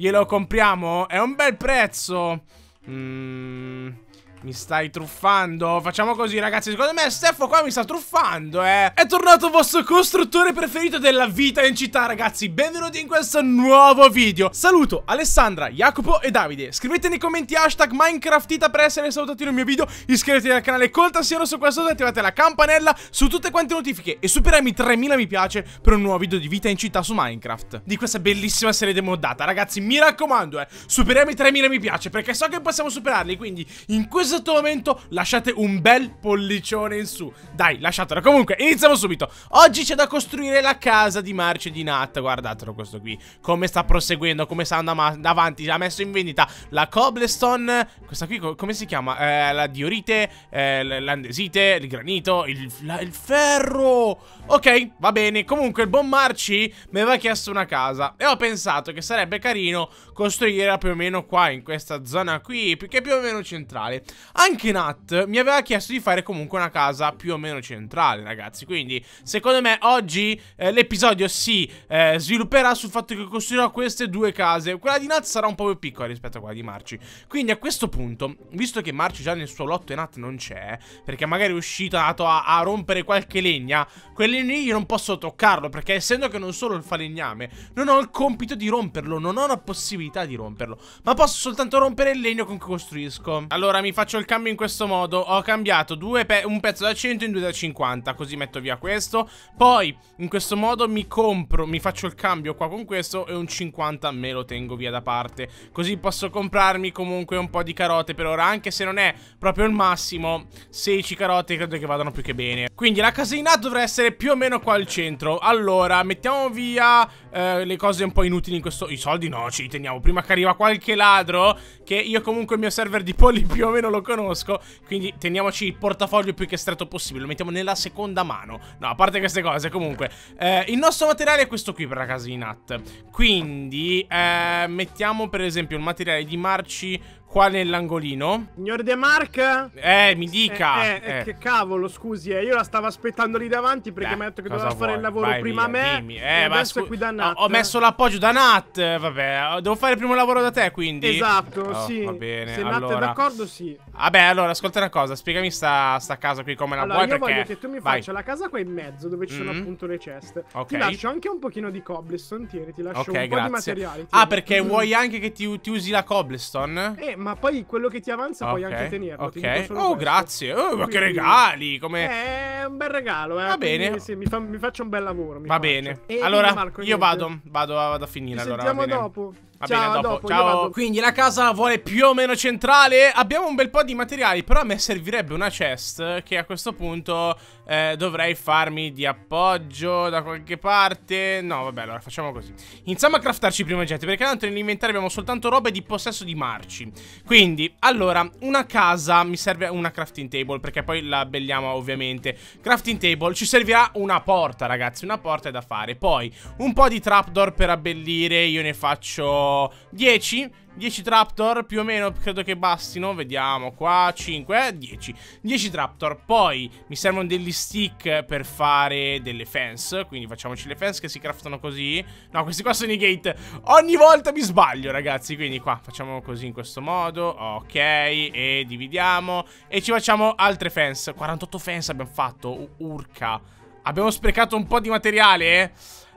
Glielo compriamo? È un bel prezzo. Mmm... Mi stai truffando? Facciamo così ragazzi Secondo me Steffo qua mi sta truffando eh È tornato il vostro costruttore preferito della vita in città ragazzi Benvenuti in questo nuovo video Saluto Alessandra, Jacopo e Davide Scrivete nei commenti hashtag Minecraftita per essere salutati nel mio video Iscrivetevi al canale col tastiero su questo e attivate la campanella Su tutte quante le notifiche E superami 3000 mi piace per un nuovo video di vita in città su Minecraft Di questa bellissima serie demoddata Ragazzi mi raccomando eh Superiamo i 3000 mi piace perché so che possiamo superarli Quindi in questo esatto momento lasciate un bel pollicione in su Dai, lasciatelo Comunque, iniziamo subito Oggi c'è da costruire la casa di Marci e di Nat Guardatelo questo qui Come sta proseguendo, come sta andando avanti Ha messo in vendita la cobblestone Questa qui, come si chiama? Eh, la diorite, eh, l'andesite, il granito, il, la, il ferro Ok, va bene Comunque, il buon Marci mi aveva chiesto una casa E ho pensato che sarebbe carino costruirla più o meno qua, in questa zona qui Che è più o meno centrale anche Nat mi aveva chiesto di fare comunque una casa più o meno centrale, ragazzi. Quindi, secondo me, oggi eh, l'episodio si eh, svilupperà sul fatto che costruirò queste due case. Quella di Nat sarà un po' più piccola rispetto a quella di Marci. Quindi, a questo punto, visto che Marci già nel suo lotto e Nat non c'è, perché magari è uscito a, a rompere qualche legna, quel legno io non posso toccarlo, perché essendo che non sono il falegname, non ho il compito di romperlo, non ho la possibilità di romperlo, ma posso soltanto rompere il legno con cui costruisco. Allora mi faccio faccio il cambio in questo modo Ho cambiato pe un pezzo da 100 in due da 50 Così metto via questo Poi in questo modo mi compro Mi faccio il cambio qua con questo E un 50 me lo tengo via da parte Così posso comprarmi comunque un po' di carote per ora Anche se non è proprio il massimo 16 carote credo che vadano più che bene Quindi la casina dovrà essere più o meno qua al centro Allora mettiamo via eh, le cose un po' inutili in questo I soldi no ci li teniamo Prima che arriva qualche ladro Che io comunque il mio server di polli più o meno lo conosco, quindi teniamoci il portafoglio più che stretto possibile, lo mettiamo nella seconda mano. No, a parte queste cose, comunque, eh, il nostro materiale è questo qui per la casa di Nat. Quindi eh, mettiamo per esempio il materiale di Marci qua nell'angolino. Signor De Mark? Eh, mi dica. Eh, eh, eh, eh, che cavolo, scusi, eh. io la stavo aspettando lì davanti perché Beh, mi ha detto che doveva vuoi? fare il lavoro Vai prima via, me. Dimmi. Eh, ma adesso qui da Nat. Ho, messo l'appoggio da Nat. Vabbè, devo fare il primo lavoro da te, quindi. Esatto, oh, sì. Va bene. Se Nat è d'accordo, sì. Vabbè, allora, ascolta una cosa, spiegami sta, sta casa qui come la allora, vuoi io perché... voglio che tu mi Vai. faccia la casa qua in mezzo dove ci mm -hmm. sono appunto le ceste. Ok. Ti lascio anche un pochino di cobblestone, tieni, ti lascio okay, un grazie. po' di materiali. Tieni. Ah, perché mm vuoi anche che ti, ti usi la cobblestone? Eh, ma poi quello che ti avanza okay. puoi anche tenerlo. Ok. Ti oh, grazie. Oh, ma che regali! Come... È un bel regalo, eh. Va bene. Sì, mi, fa, mi, faccio un bel lavoro. Va faccio. bene. E allora, Marco, io vado, vado, a, vado a finire. Ci allora, sentiamo dopo. Va ciao, bene, dopo. dopo ciao. Quindi la casa vuole più o meno centrale. Abbiamo un bel po' di materiali, però a me servirebbe una chest che a questo punto eh, dovrei farmi di appoggio da qualche parte. No, vabbè, allora facciamo così. Iniziamo a craftarci prima oggetti, perché tanto nell'inventario abbiamo soltanto robe di possesso di marci. Quindi, allora, una casa mi serve una crafting table, perché poi la abbelliamo ovviamente. Crafting table, ci servirà una porta, ragazzi, una porta è da fare. Poi, un po' di trapdoor per abbellire, io ne faccio... 10 10 traptor più o meno credo che bastino Vediamo qua 5 10 10 traptor Poi mi servono degli stick per fare delle fence Quindi facciamoci le fence che si craftano così No questi qua sono i gate Ogni volta mi sbaglio ragazzi Quindi qua facciamo così in questo modo Ok e dividiamo E ci facciamo altre fence 48 fence abbiamo fatto Urca Abbiamo sprecato un po' di materiale eh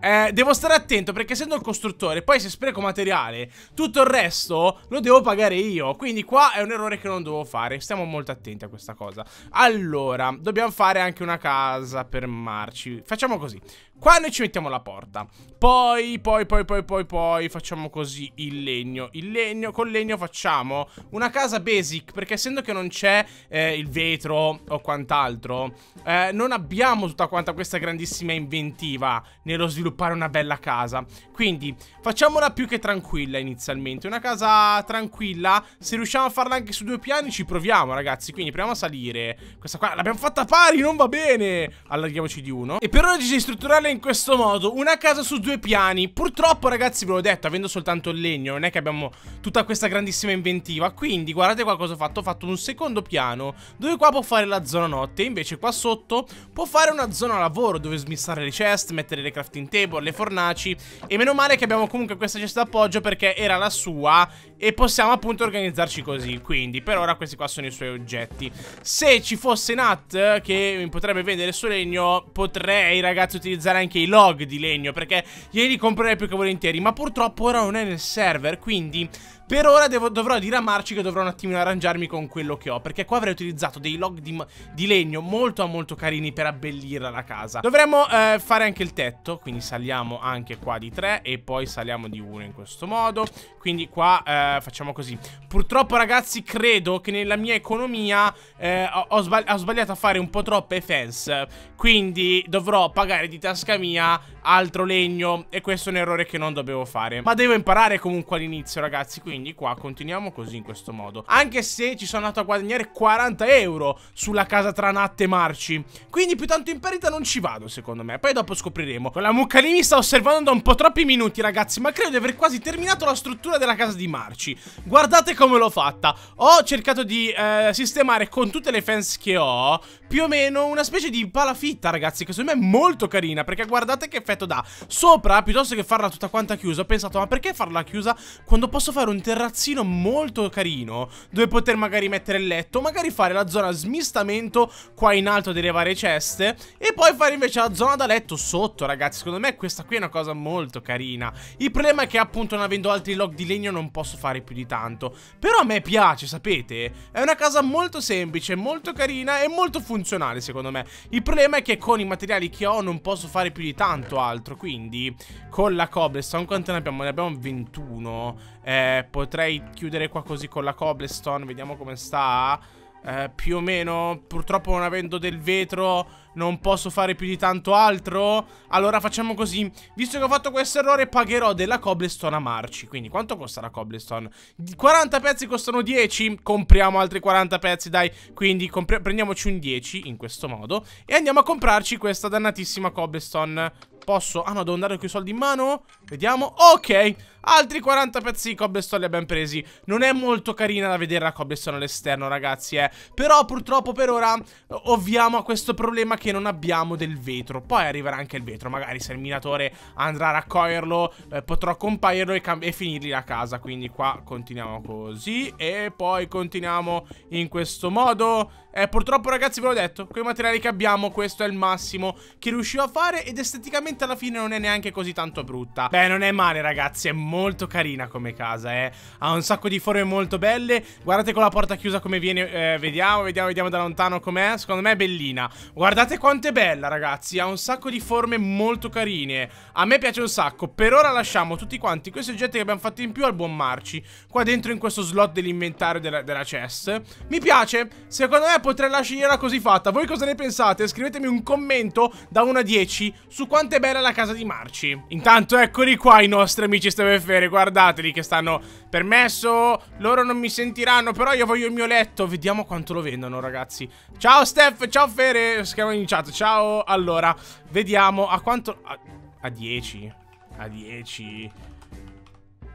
eh, devo stare attento perché essendo il costruttore Poi se spreco materiale Tutto il resto lo devo pagare io Quindi qua è un errore che non devo fare Stiamo molto attenti a questa cosa Allora, dobbiamo fare anche una casa per Marci Facciamo così Qua noi ci mettiamo la porta Poi, poi, poi, poi, poi, poi Facciamo così il legno Il legno, con legno facciamo Una casa basic Perché essendo che non c'è eh, il vetro o quant'altro eh, Non abbiamo tutta quanta questa grandissima inventiva Nello sviluppare una bella casa Quindi facciamola più che tranquilla inizialmente Una casa tranquilla Se riusciamo a farla anche su due piani ci proviamo ragazzi Quindi proviamo a salire Questa qua l'abbiamo fatta pari, non va bene Allarghiamoci di uno E per ora ci si strutturale funziona in questo modo Una casa su due piani Purtroppo ragazzi ve l'ho detto avendo soltanto il legno Non è che abbiamo tutta questa grandissima inventiva Quindi guardate qua cosa ho fatto Ho fatto un secondo piano Dove qua può fare la zona notte Invece qua sotto può fare una zona lavoro Dove smissare le chest, mettere le crafting table, le fornaci E meno male che abbiamo comunque questa cesta d'appoggio Perché era la sua e possiamo appunto organizzarci così Quindi per ora questi qua sono i suoi oggetti Se ci fosse Nat che potrebbe vendere il suo legno Potrei ragazzi utilizzare anche i log di legno Perché glieli comprerei più che volentieri Ma purtroppo ora non è nel server Quindi per ora devo, dovrò diramarci che dovrò un attimino arrangiarmi con quello che ho Perché qua avrei utilizzato dei log di, di legno molto molto carini per abbellire la casa Dovremmo eh, fare anche il tetto Quindi saliamo anche qua di 3 E poi saliamo di 1 in questo modo Quindi qua eh, facciamo così Purtroppo ragazzi credo che nella mia economia eh, ho, ho, sbagli ho sbagliato a fare un po' troppe fence Quindi dovrò pagare di tasca mia altro legno E questo è un errore che non dovevo fare Ma devo imparare comunque all'inizio ragazzi Quindi qua continuiamo così in questo modo Anche se ci sono andato a guadagnare 40 euro Sulla casa tra Natte e Marci Quindi più tanto in perita non ci vado secondo me Poi dopo scopriremo Con la mucca lì mi sta osservando da un po' troppi minuti ragazzi Ma credo di aver quasi terminato la struttura della casa di Marci Guardate come l'ho fatta Ho cercato di eh, sistemare con tutte le fence che ho Più o meno una specie di palafitta ragazzi Che secondo me è molto carina Perché guardate che effetto perfetto da sopra piuttosto che farla tutta quanta chiusa. Ho pensato, ma perché farla chiusa quando posso fare un terrazzino molto carino dove poter magari mettere il letto, magari fare la zona smistamento qua in alto delle varie ceste e poi fare invece la zona da letto sotto, ragazzi. Secondo me questa qui è una cosa molto carina. Il problema è che appunto non avendo altri log di legno non posso fare più di tanto. Però a me piace, sapete? È una casa molto semplice, molto carina e molto funzionale secondo me. Il problema è che con i materiali che ho non posso fare più di tanto altro. Quindi con la cobblestone quante ne abbiamo? Ne abbiamo 21. Eh, potrei chiudere qua così con la cobblestone, vediamo come sta. Eh, più o meno, purtroppo non avendo del vetro non posso fare più di tanto altro Allora facciamo così Visto che ho fatto questo errore pagherò della cobblestone a marci Quindi quanto costa la cobblestone? 40 pezzi costano 10 Compriamo altri 40 pezzi dai Quindi prendiamoci un 10 in questo modo E andiamo a comprarci questa dannatissima cobblestone Posso? Ah ma devo andare con i soldi in mano? Vediamo. Ok, altri 40 pezzi di cobblestone li abbiamo presi. Non è molto carina da vedere la cobblestone all'esterno, ragazzi, eh. Però purtroppo per ora ovviamo a questo problema che non abbiamo del vetro. Poi arriverà anche il vetro, magari se il minatore andrà a raccoglierlo, eh, potrò comparirlo e, e finirgli la casa. Quindi qua continuiamo così e poi continuiamo in questo modo. Eh, purtroppo ragazzi ve l'ho detto, con i materiali che abbiamo questo è il massimo che riuscivo a fare ed esteticamente alla fine non è neanche così tanto brutta. Beh, non è male ragazzi, è molto carina come casa, eh. Ha un sacco di forme molto belle, guardate con la porta chiusa come viene, eh, vediamo, vediamo, vediamo da lontano com'è, secondo me è bellina. Guardate quanto è bella ragazzi, ha un sacco di forme molto carine. A me piace un sacco, per ora lasciamo tutti quanti questi oggetti che abbiamo fatto in più al buon Marci, qua dentro in questo slot dell'inventario della, della chest. Mi piace, secondo me potrei lasciarla così fatta. Voi cosa ne pensate? Scrivetemi un commento da 1 a 10 su quanto è bella la casa di Marci. Intanto eccoli qua i nostri amici stevefere, guardateli che stanno permesso, loro non mi sentiranno, però io voglio il mio letto, vediamo quanto lo vendono ragazzi. Ciao Steph, ciao Fere, scrivono in chat, ciao. Allora, vediamo a quanto... a, a 10, a 10...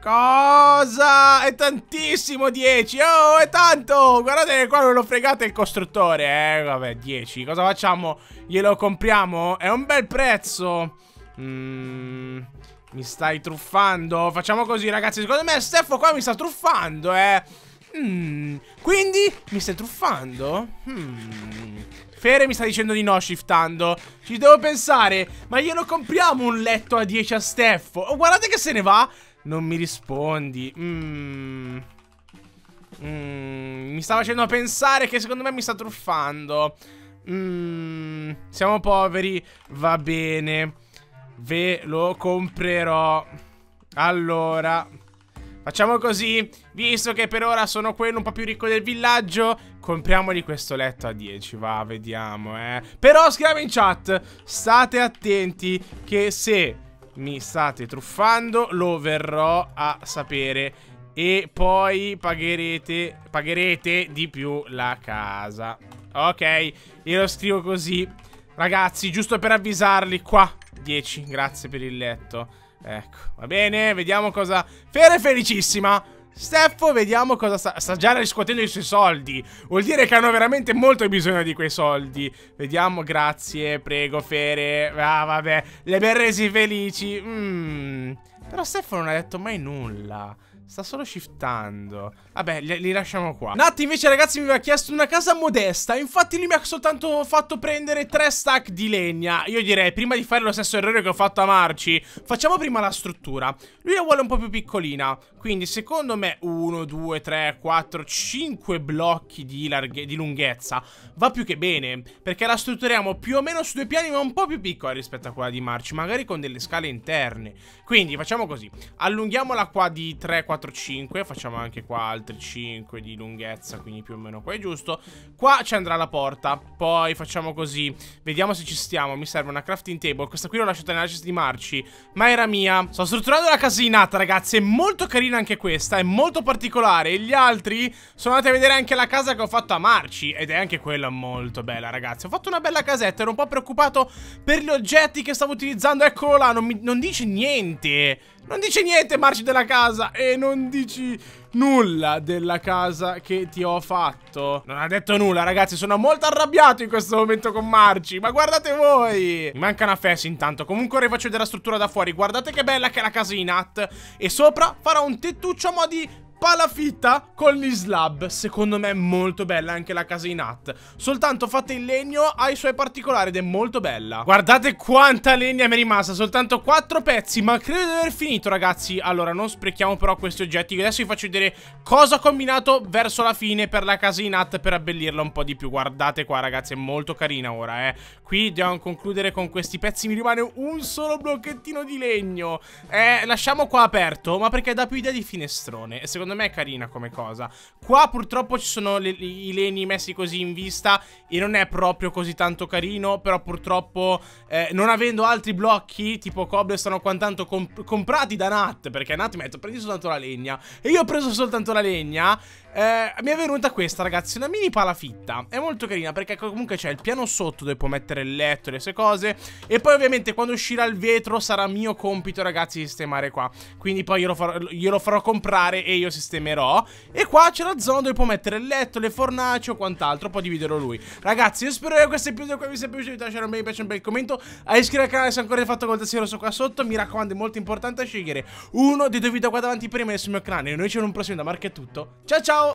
Cosa? È tantissimo 10 Oh è tanto Guardate che qua non lo fregate il costruttore Eh vabbè 10 Cosa facciamo? Glielo compriamo? È un bel prezzo Mmm mi stai truffando? Facciamo così ragazzi Secondo me Steffo qua mi sta truffando eh mm. Quindi mi stai truffando? Mm. Fere mi sta dicendo di no shiftando Ci devo pensare Ma glielo compriamo un letto a 10 a Steffo oh, Guardate che se ne va non mi rispondi. Mm. Mm. Mi sta facendo pensare che secondo me mi sta truffando. Mm. Siamo poveri. Va bene. Ve lo comprerò. Allora. Facciamo così. Visto che per ora sono quello un po' più ricco del villaggio, compriamogli questo letto a 10. Va, vediamo, eh. Però scriviamo in chat. State attenti che se mi state truffando, lo verrò a sapere. E poi pagherete, pagherete di più la casa. Ok, io lo scrivo così. Ragazzi, giusto per avvisarli, qua 10, grazie per il letto. Ecco, va bene, vediamo cosa... Fera è felicissima! Steffo, vediamo cosa sta, sta già riscuotendo i suoi soldi. Vuol dire che hanno veramente molto bisogno di quei soldi. Vediamo, grazie, prego, Fere. Ah, vabbè, le ben resi felici. Mm. Però Steffo non ha detto mai nulla. Sta solo shiftando. Vabbè, li, li lasciamo qua. Natti invece, ragazzi, mi aveva chiesto una casa modesta. Infatti lui mi ha soltanto fatto prendere tre stack di legna. Io direi, prima di fare lo stesso errore che ho fatto a Marci, facciamo prima la struttura. Lui la vuole un po' più piccolina. Quindi, secondo me, 1, 2, 3, 4, 5 blocchi di, di lunghezza. Va più che bene. Perché la strutturiamo più o meno su due piani, ma un po' più piccola rispetto a quella di Marci. Magari con delle scale interne. Quindi, facciamo così. Allunghiamola qua di 3, 4. 4-5 Facciamo anche qua altri 5 di lunghezza Quindi più o meno qua è giusto Qua ci andrà la porta Poi facciamo così Vediamo se ci stiamo Mi serve una crafting table Questa qui l'ho lasciata nella cesta di marci Ma era mia Sto strutturando la casinata ragazzi È molto carina anche questa È molto particolare E gli altri sono andati a vedere anche la casa che ho fatto a marci Ed è anche quella molto bella ragazzi Ho fatto una bella casetta Ero un po' preoccupato per gli oggetti che stavo utilizzando Eccolo là Non, mi, non dice niente non dici niente, Marci, della casa. E non dici nulla della casa che ti ho fatto. Non ha detto nulla, ragazzi. Sono molto arrabbiato in questo momento con Marci. Ma guardate voi. Mi manca una fess intanto. Comunque ora vi faccio vedere la struttura da fuori. Guardate che bella che è la casa in At. E sopra farò un tettuccio a mo' di palafitta con gli slab. Secondo me è molto bella anche la casa in hat. Soltanto fatta in legno, ha i suoi particolari ed è molto bella. Guardate quanta legna mi è rimasta, soltanto quattro pezzi, ma credo di aver finito ragazzi. Allora, non sprechiamo però questi oggetti. Adesso vi faccio vedere cosa ho combinato verso la fine per la casa in hat per abbellirla un po' di più. Guardate qua ragazzi, è molto carina ora, eh. Qui dobbiamo concludere con questi pezzi, mi rimane un solo blocchettino di legno. Eh, lasciamo qua aperto, ma perché dà più idea di finestrone. E secondo secondo me è carina come cosa. Qua purtroppo ci sono le, i leni messi così in vista e non è proprio così tanto carino, però purtroppo eh, non avendo altri blocchi tipo cobblestone o quant'altro comp comprati da Nat, perché Nat mi ha detto prendi soltanto la legna e io ho preso soltanto la legna eh, mi è venuta questa ragazzi, una mini palafitta. È molto carina perché comunque c'è il piano sotto dove puoi mettere il letto e le sue cose E poi ovviamente quando uscirà il vetro sarà mio compito ragazzi sistemare qua Quindi poi glielo farò, glielo farò comprare e io sistemerò E qua c'è la zona dove puoi mettere il letto, le fornaci o quant'altro Poi dividerò lui Ragazzi io spero che questo episodio qui vi sia piaciuto Lasciate un bel mi piace, un bel commento A ah, iscrivervi al canale se ancora avete fatto col tastiero rosso qua sotto Mi raccomando è molto importante scegliere uno dei due video qua davanti prima sul mio canale Noi ci vediamo in un prossimo da Marco è tutto Ciao ciao